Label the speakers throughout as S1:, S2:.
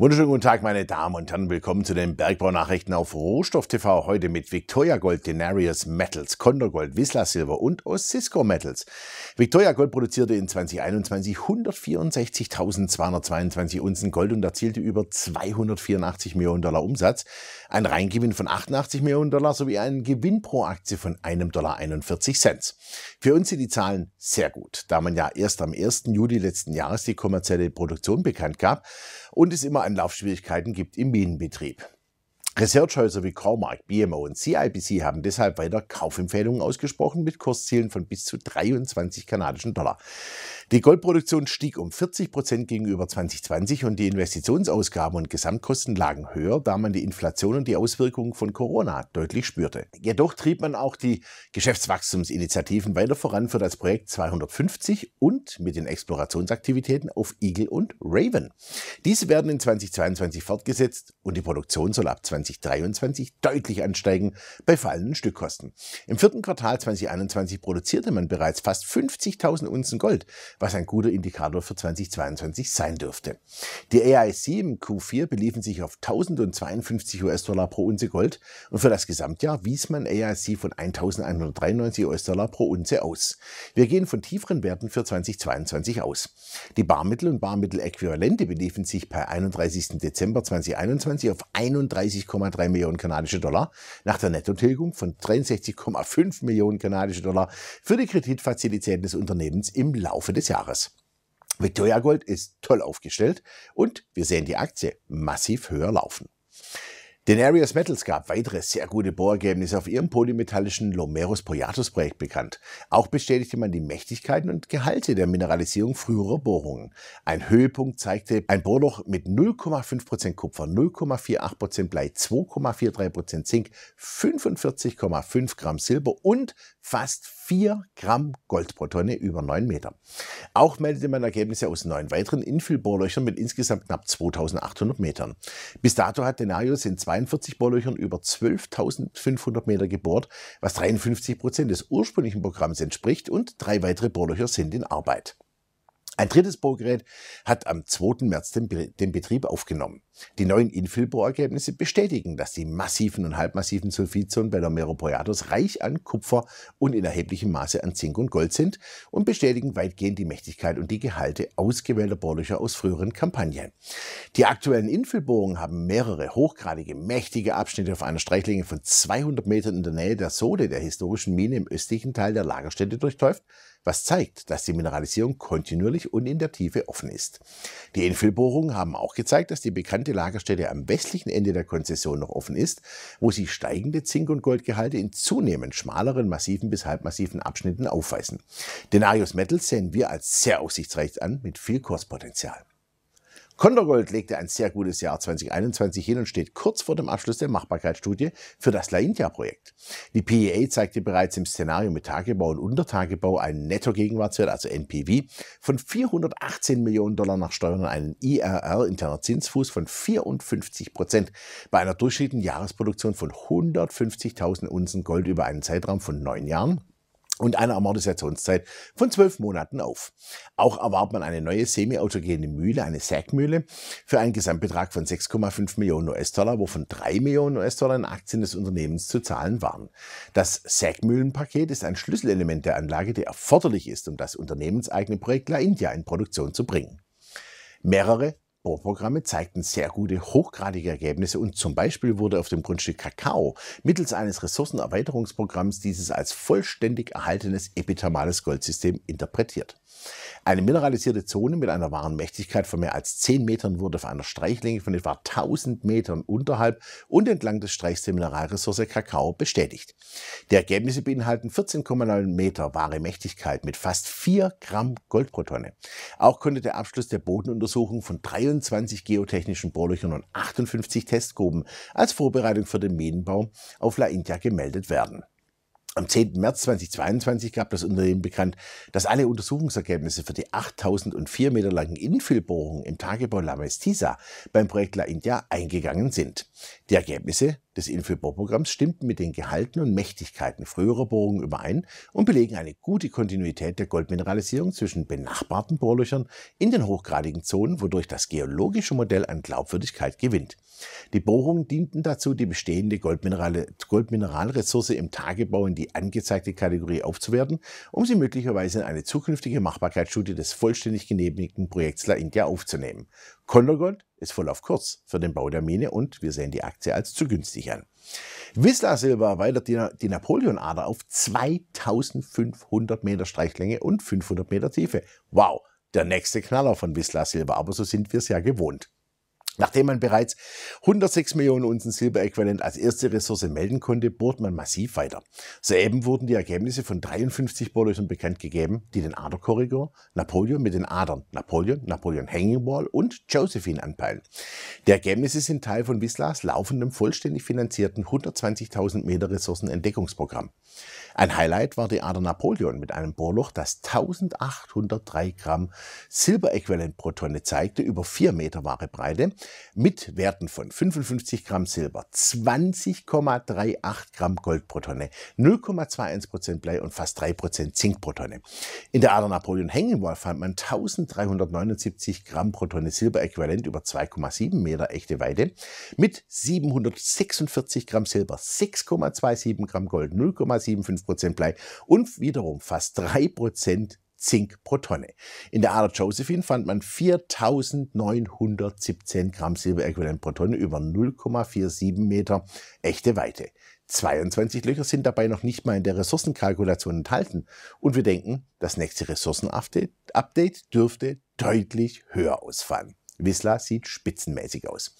S1: Wunderschönen guten Tag, meine Damen und Herren. Willkommen zu den Bergbau-Nachrichten auf Rohstoff TV. Heute mit Victoria Gold, Denarius Metals, Condor Gold, Silver und Osisco Metals. Victoria Gold produzierte in 2021 164.222 Unzen Gold und erzielte über 284 Millionen Dollar Umsatz, einen Reingewinn von 88 Millionen Dollar sowie einen Gewinn pro Aktie von 1,41 Dollar. Für uns sind die Zahlen sehr gut, da man ja erst am 1. Juli letzten Jahres die kommerzielle Produktion bekannt gab und es immer Anlaufschwierigkeiten gibt im Minenbetrieb. Researchhäuser wie Cormark, BMO und CIBC haben deshalb weiter Kaufempfehlungen ausgesprochen mit Kurszielen von bis zu 23 kanadischen Dollar. Die Goldproduktion stieg um 40 Prozent gegenüber 2020 und die Investitionsausgaben und Gesamtkosten lagen höher, da man die Inflation und die Auswirkungen von Corona deutlich spürte. Jedoch trieb man auch die Geschäftswachstumsinitiativen weiter voran für das Projekt 250 und mit den Explorationsaktivitäten auf Eagle und Raven. Diese werden in 2022 fortgesetzt und die Produktion soll ab 2023 deutlich ansteigen bei fallenden Stückkosten. Im vierten Quartal 2021 produzierte man bereits fast 50.000 Unzen Gold, was ein guter Indikator für 2022 sein dürfte. Die AIC im Q4 beliefen sich auf 1052 US-Dollar pro Unze Gold und für das Gesamtjahr wies man AIC von 1193 US-Dollar pro Unze aus. Wir gehen von tieferen Werten für 2022 aus. Die Barmittel und Barmitteläquivalente beliefen sich per 31. Dezember 2021 auf 31,3 Millionen kanadische Dollar nach der Nettotilgung von 63,5 Millionen kanadische Dollar für die Kreditfazilitäten des Unternehmens im Laufe des Jahres. Victoria Gold ist toll aufgestellt und wir sehen die Aktie massiv höher laufen. Denarius Metals gab weitere sehr gute Bohrergebnisse auf ihrem polymetallischen Lomerus Poyatus Projekt bekannt. Auch bestätigte man die Mächtigkeiten und Gehalte der Mineralisierung früherer Bohrungen. Ein Höhepunkt zeigte ein Bohrloch mit 0,5% Kupfer, 0,48% Blei, 2,43% Zink, 45,5 Gramm Silber und fast 4 Gramm Gold pro Tonne über 9 Meter. Auch meldete man Ergebnisse aus neun weiteren Infill-Bohrlöchern mit insgesamt knapp 2800 Metern. Bis dato hat Denarius in zwei 43 Bohrlöchern über 12.500 Meter gebohrt, was 53 Prozent des ursprünglichen Programms entspricht und drei weitere Bohrlöcher sind in Arbeit. Ein drittes Bohrgerät hat am 2. März den, den Betrieb aufgenommen. Die neuen Infill-Bohrergebnisse bestätigen, dass die massiven und halbmassiven Sulfidzonen bei der Meropoyatus reich an Kupfer und in erheblichem Maße an Zink und Gold sind und bestätigen weitgehend die Mächtigkeit und die Gehalte ausgewählter Bohrlöcher aus früheren Kampagnen. Die aktuellen Infill-Bohrungen haben mehrere hochgradige, mächtige Abschnitte auf einer Streichlinge von 200 Metern in der Nähe der Sohle der historischen Mine im östlichen Teil der Lagerstätte durchläuft was zeigt, dass die Mineralisierung kontinuierlich und in der Tiefe offen ist. Die Infillbohrungen haben auch gezeigt, dass die bekannte Lagerstätte am westlichen Ende der Konzession noch offen ist, wo sie steigende Zink- und Goldgehalte in zunehmend schmaleren, massiven bis halbmassiven Abschnitten aufweisen. Den Arius Metals sehen wir als sehr aussichtsreich an, mit viel Kurspotenzial. Condergold legte ein sehr gutes Jahr 2021 hin und steht kurz vor dem Abschluss der Machbarkeitsstudie für das La India-Projekt. Die PEA zeigte bereits im Szenario mit Tagebau und Untertagebau einen Nettogegenwartswert, also NPV, von 418 Millionen Dollar nach Steuern und einen IRR, interner Zinsfuß, von 54 Prozent bei einer durchschnittlichen Jahresproduktion von 150.000 Unzen Gold über einen Zeitraum von neun Jahren und eine Amortisationszeit von zwölf Monaten auf. Auch erwarb man eine neue semi-autogene Mühle, eine Sägmühle, für einen Gesamtbetrag von 6,5 Millionen US-Dollar, wovon 3 Millionen US-Dollar in Aktien des Unternehmens zu zahlen waren. Das Sägmühlenpaket ist ein Schlüsselelement der Anlage, der erforderlich ist, um das unternehmenseigene Projekt La India in Produktion zu bringen. Mehrere Bohrprogramme zeigten sehr gute, hochgradige Ergebnisse und zum Beispiel wurde auf dem Grundstück Kakao mittels eines Ressourcenerweiterungsprogramms dieses als vollständig erhaltenes epithermales Goldsystem interpretiert. Eine mineralisierte Zone mit einer wahren Mächtigkeit von mehr als 10 Metern wurde auf einer Streichlänge von etwa 1000 Metern unterhalb und entlang des Streichs der Mineralressource Kakao bestätigt. Die Ergebnisse beinhalten 14,9 Meter wahre Mächtigkeit mit fast 4 Gramm Gold pro Tonne. Auch konnte der Abschluss der Bodenuntersuchung von 23 29 geotechnischen Bohrlöchern und 58 Testgruben als Vorbereitung für den Minenbau auf La India gemeldet werden. Am 10. März 2022 gab das Unternehmen bekannt, dass alle Untersuchungsergebnisse für die 8004 Meter langen Infillbohrungen im Tagebau La Mestiza beim Projekt La India eingegangen sind. Die Ergebnisse des Infobor-Programms stimmten mit den Gehalten und Mächtigkeiten früherer Bohrungen überein und belegen eine gute Kontinuität der Goldmineralisierung zwischen benachbarten Bohrlöchern in den hochgradigen Zonen, wodurch das geologische Modell an Glaubwürdigkeit gewinnt. Die Bohrungen dienten dazu, die bestehende Goldmineralressource im Tagebau in die angezeigte Kategorie aufzuwerten, um sie möglicherweise in eine zukünftige Machbarkeitsstudie des vollständig genehmigten Projekts La India aufzunehmen. Condogold ist voll auf Kurz für den Bau der Mine und wir sehen die Aktie als zu günstig an. Wisla Silber erweitert die, die Napoleonader auf 2500 Meter Streichlänge und 500 Meter Tiefe. Wow, der nächste Knaller von Wisla Silber, aber so sind wir es ja gewohnt. Hm. Nachdem man bereits 106 Millionen Unzen Silberäquivalent als erste Ressource melden konnte, bohrt man massiv weiter. Soeben wurden die Ergebnisse von 53 Bohrlöchern bekannt gegeben, die den Aderkorridor, Napoleon mit den Adern Napoleon, Napoleon Hanging Wall und Josephine anpeilen. Die Ergebnisse sind Teil von Wislas laufendem, vollständig finanzierten 120.000 Meter Ressourcenentdeckungsprogramm. Ein Highlight war die Ader Napoleon mit einem Bohrloch, das 1803 Gramm Silberäquivalent pro Tonne zeigte, über 4 Meter wahre Breite mit Werten von 55 Gramm Silber, 20,38 Gramm Gold pro Tonne, 0,21 Prozent Blei und fast 3 Prozent Zink pro Tonne. In der Ader Napoleon Hangingwall fand man 1379 Gramm pro Tonne Silber äquivalent über 2,7 Meter echte Weide mit 746 Gramm Silber, 6,27 Gramm Gold, 0,75 Prozent Blei und wiederum fast 3 Prozent Zink pro Tonne. In der Ader Josephine fand man 4.917 Gramm Silberäquivalent pro Tonne über 0,47 Meter echte Weite. 22 Löcher sind dabei noch nicht mal in der Ressourcenkalkulation enthalten und wir denken, das nächste Ressourcenupdate dürfte deutlich höher ausfallen. Wissler sieht spitzenmäßig aus.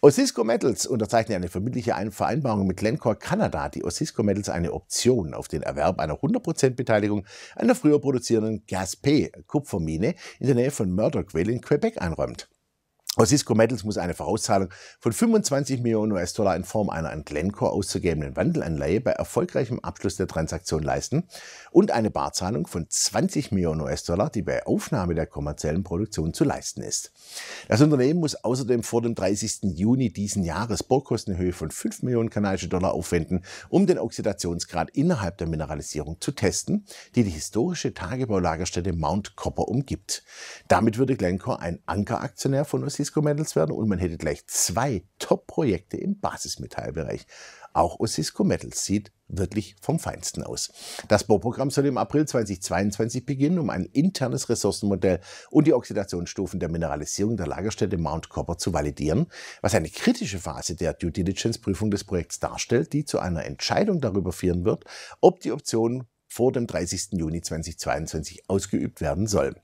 S1: Osisco Metals unterzeichnet eine verbindliche Vereinbarung mit Glencore Kanada, die Osisco Metals eine Option auf den Erwerb einer 100% Beteiligung einer früher produzierenden Gaspé Kupfermine in der Nähe von Murdochville in Quebec einräumt. Osisco Metals muss eine Vorauszahlung von 25 Millionen US-Dollar in Form einer an Glencore auszugebenden Wandelanleihe bei erfolgreichem Abschluss der Transaktion leisten und eine Barzahlung von 20 Millionen US-Dollar, die bei Aufnahme der kommerziellen Produktion zu leisten ist. Das Unternehmen muss außerdem vor dem 30. Juni diesen Jahres Bohrkostenhöhe von 5 Millionen kanadische Dollar aufwenden, um den Oxidationsgrad innerhalb der Mineralisierung zu testen, die die historische Tagebaulagerstätte Mount Copper umgibt. Damit würde Glencore ein Ankeraktionär von Osisco Disco Metals werden und man hätte gleich zwei Top-Projekte im Basismetallbereich. Auch Osisco Metals sieht wirklich vom Feinsten aus. Das Bohrprogramm soll im April 2022 beginnen, um ein internes Ressourcenmodell und die Oxidationsstufen der Mineralisierung der Lagerstätte Mount Copper zu validieren, was eine kritische Phase der Due Diligence-Prüfung des Projekts darstellt, die zu einer Entscheidung darüber führen wird, ob die Option vor dem 30. Juni 2022 ausgeübt werden soll.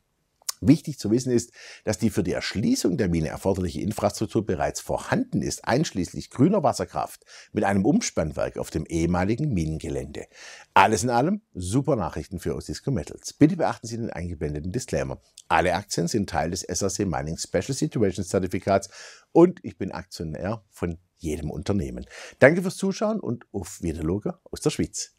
S1: Wichtig zu wissen ist, dass die für die Erschließung der Mine erforderliche Infrastruktur bereits vorhanden ist, einschließlich grüner Wasserkraft mit einem Umspannwerk auf dem ehemaligen Minengelände. Alles in allem super Nachrichten für Osisco Metals. Bitte beachten Sie den eingeblendeten Disclaimer. Alle Aktien sind Teil des SRC Mining Special Situation Zertifikats und ich bin Aktionär von jedem Unternehmen. Danke fürs Zuschauen und auf Wiederloge aus der Schweiz.